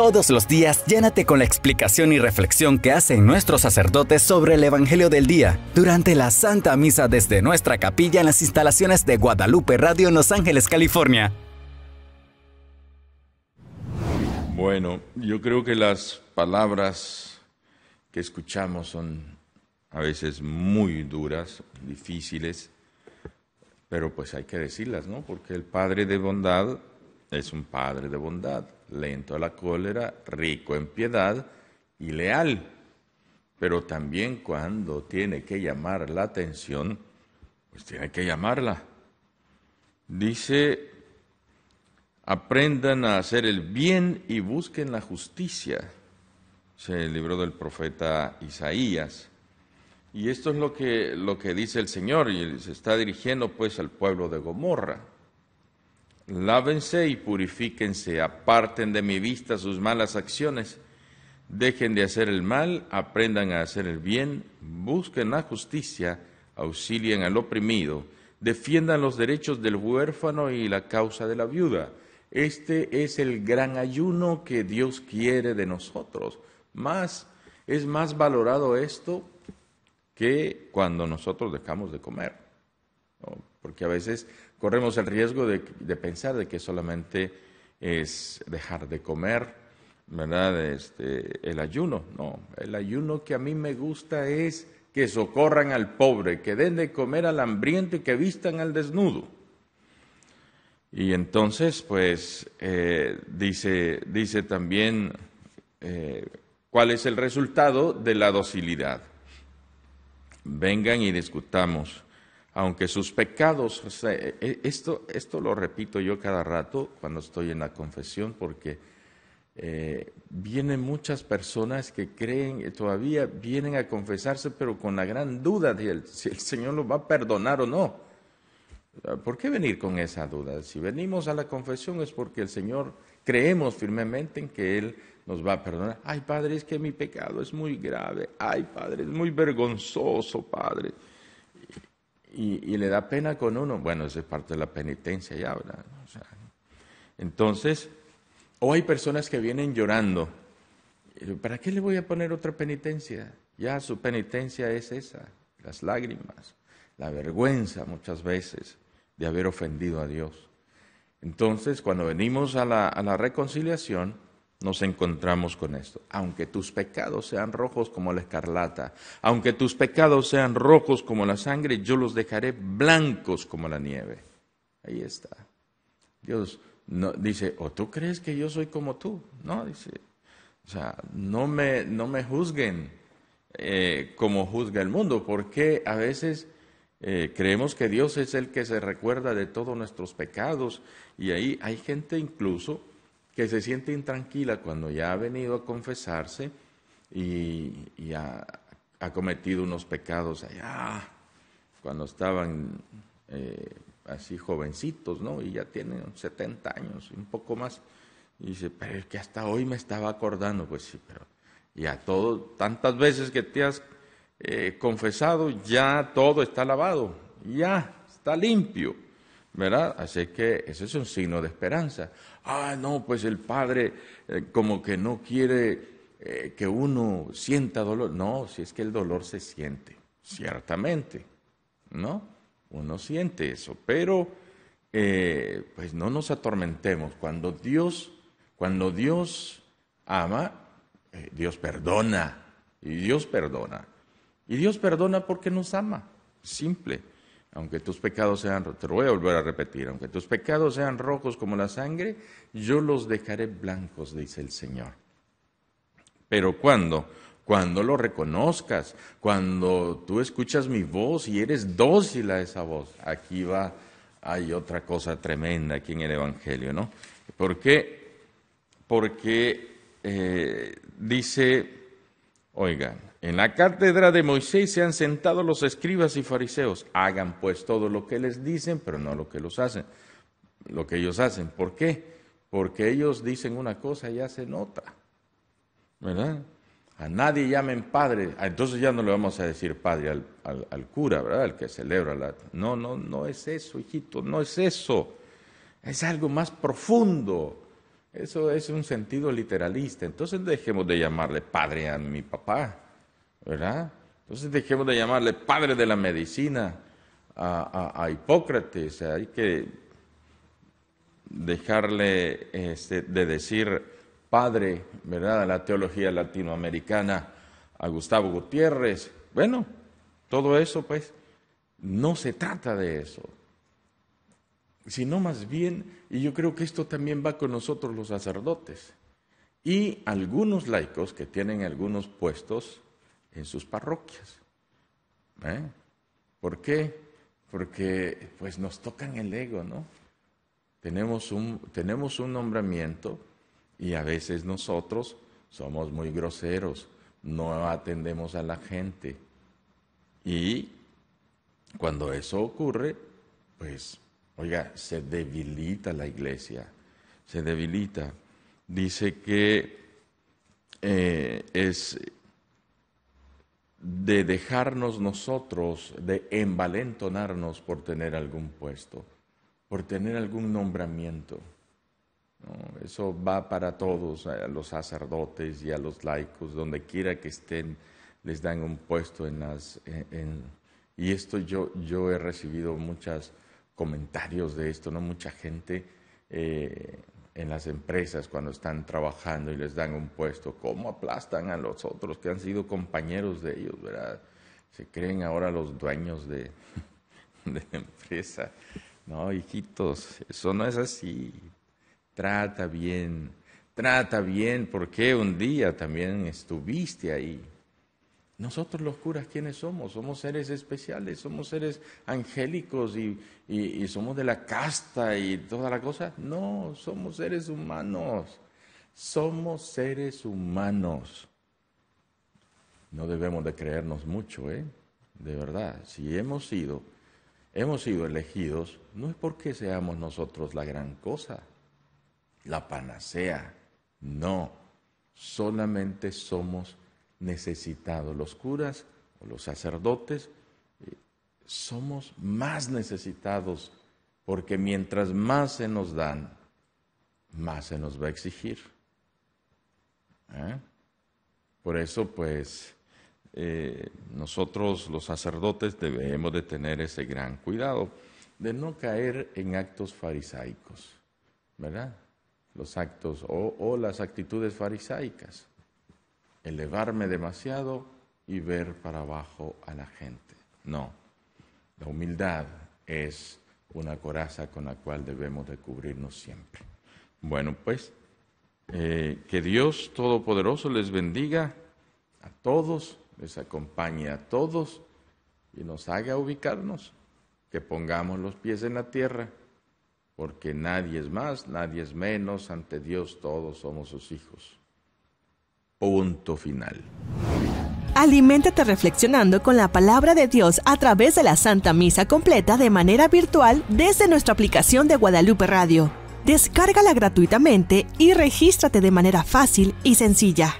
Todos los días llénate con la explicación y reflexión que hacen nuestros sacerdotes sobre el Evangelio del Día durante la Santa Misa desde nuestra capilla en las instalaciones de Guadalupe Radio en Los Ángeles, California. Bueno, yo creo que las palabras que escuchamos son a veces muy duras, difíciles, pero pues hay que decirlas, ¿no? Porque el Padre de bondad es un Padre de bondad lento a la cólera, rico en piedad y leal, pero también cuando tiene que llamar la atención, pues tiene que llamarla. Dice, aprendan a hacer el bien y busquen la justicia. Es el libro del profeta Isaías. Y esto es lo que, lo que dice el Señor y se está dirigiendo pues al pueblo de Gomorra. Lávense y purifíquense, aparten de mi vista sus malas acciones, dejen de hacer el mal, aprendan a hacer el bien, busquen la justicia, auxilien al oprimido, defiendan los derechos del huérfano y la causa de la viuda. Este es el gran ayuno que Dios quiere de nosotros. Más es más valorado esto que cuando nosotros dejamos de comer porque a veces corremos el riesgo de, pensar de que solamente es dejar de comer, ¿verdad? Este, el ayuno, no, el ayuno que a mí me gusta es que socorran al pobre, que den de comer al hambriento y que vistan al desnudo. Y entonces, pues, eh, dice, dice también eh, cuál es el resultado de la docilidad. Vengan y discutamos aunque sus pecados, e, e, esto, esto lo repito yo cada rato cuando estoy en la confesión, porque eh, vienen muchas personas que creen, eh, todavía vienen a confesarse, pero con la gran duda de si el Señor los va a perdonar o no. ¿Por qué venir con esa duda? Si venimos a la confesión es porque el Señor creemos firmemente en que Él nos va a perdonar. Ay, Padre, es que mi pecado es muy grave. Ay, Padre, es muy vergonzoso, Padre y, le da pena con uno, bueno, eso es parte de la penitencia ya, ¿verdad? entonces, o hay personas que vienen llorando, ¿para qué le voy a poner otra penitencia? Ya su penitencia es esa, las lágrimas, la vergüenza muchas veces de haber ofendido a Dios. Entonces, cuando venimos a la reconciliación, nos encontramos con esto. Aunque tus pecados sean rojos como la escarlata, aunque tus pecados sean rojos como la sangre, yo los dejaré blancos como la nieve. Ahí está. Dios no, dice, o tú crees que yo soy como tú. No, dice, o sea, no me, no me juzguen eh, como juzga el mundo, porque a veces... Eh, creemos que Dios es el que se recuerda de todos nuestros pecados y ahí hay gente incluso que se siente intranquila cuando ya ha venido a confesarse y, ha, cometido unos pecados allá, cuando estaban eh, así jovencitos, ¿no? Y ya tienen 70 años, un poco más. Y dice, pero es que hasta hoy me estaba acordando, pues sí, pero y a todo, tantas veces que te has eh, confesado, ya todo está lavado, ya está limpio. ¿verdad? Así que ese es un signo de esperanza. Ah, no, pues el padre eh, como que no quiere eh, que uno sienta dolor. No, si es que el dolor se siente, ciertamente, ¿no? Uno siente eso, pero eh, pues no nos atormentemos. Cuando Dios, cuando Dios ama, Dios perdona, y Dios perdona. Y Dios perdona porque nos ama, simple aunque tus pecados sean, te voy a volver a repetir, aunque tus pecados sean rojos como la sangre, yo los dejaré blancos, dice el Señor. Pero cuando, cuando lo reconozcas, cuando tú escuchas mi voz y eres dócil a esa voz, aquí va, hay otra cosa tremenda aquí en el Evangelio, ¿no? ¿Por qué? Porque eh, dice, oigan, en la cátedra de Moisés se han sentado los escribas y fariseos. Hagan pues todo lo que les dicen, pero no lo que los hacen, lo que ellos hacen. ¿Por qué? Porque ellos dicen una cosa y hacen otra. ¿Verdad? A nadie llamen padre. Ah, entonces ya no le vamos a decir padre al, al, al cura, ¿verdad? Al que celebra la. No, no, no es eso, hijito, no es eso. Es algo más profundo. Eso es un sentido literalista. Entonces dejemos de llamarle padre a mi papá ¿verdad? Entonces dejemos de llamarle padre de la medicina a, Hipócrates, hay que dejarle este, de decir padre, ¿verdad?, a la teología latinoamericana, a Gustavo Gutiérrez. Bueno, todo eso pues no se trata de eso, sino más bien, y yo creo que esto también va con nosotros los sacerdotes y algunos laicos que tienen algunos puestos, en sus parroquias. ¿eh? ¿Por qué? Porque pues nos tocan el ego, ¿no? Tenemos un, tenemos un nombramiento y a veces nosotros somos muy groseros, no atendemos a la gente. Y cuando eso ocurre, pues, oiga, se debilita la iglesia, se debilita. Dice que eh, es de dejarnos nosotros, de envalentonarnos por tener algún puesto, por tener algún nombramiento. Eso va para todos, a los sacerdotes y a los laicos, donde quiera que estén, les dan un puesto en las... y esto yo, yo he recibido muchos comentarios de esto, ¿no? Mucha gente... Eh, en las empresas cuando están trabajando y les dan un puesto, cómo aplastan a los otros que han sido compañeros de ellos, ¿verdad? Se creen ahora los dueños de, de la empresa. No, hijitos, eso no es así. Trata bien, trata bien, porque un día también estuviste ahí. Nosotros los curas, ¿quiénes somos? Somos seres especiales, somos seres angélicos y, somos de la casta y toda la cosa. No, somos seres humanos. Somos seres humanos. No debemos de creernos mucho, ¿eh? De verdad, si hemos sido, hemos sido elegidos, no es porque seamos nosotros la gran cosa, la panacea, no, solamente somos necesitados. Los curas o los sacerdotes eh, somos más necesitados porque mientras más se nos dan, más se nos va a exigir. ¿eh? Por eso, pues, eh, nosotros los sacerdotes debemos de tener ese gran cuidado de no caer en actos farisaicos, ¿verdad? Los actos o, o las actitudes farisaicas, elevarme demasiado y ver para abajo a la gente. No, la humildad es una coraza con la cual debemos de cubrirnos siempre. Bueno, pues eh, que Dios Todopoderoso les bendiga a todos, les acompañe a todos y nos haga ubicarnos, que pongamos los pies en la tierra, porque nadie es más, nadie es menos, ante Dios todos somos sus hijos. Punto final. Aliméntate reflexionando con la palabra de Dios a través de la Santa Misa completa de manera virtual desde nuestra aplicación de Guadalupe Radio. Descárgala gratuitamente y regístrate de manera fácil y sencilla.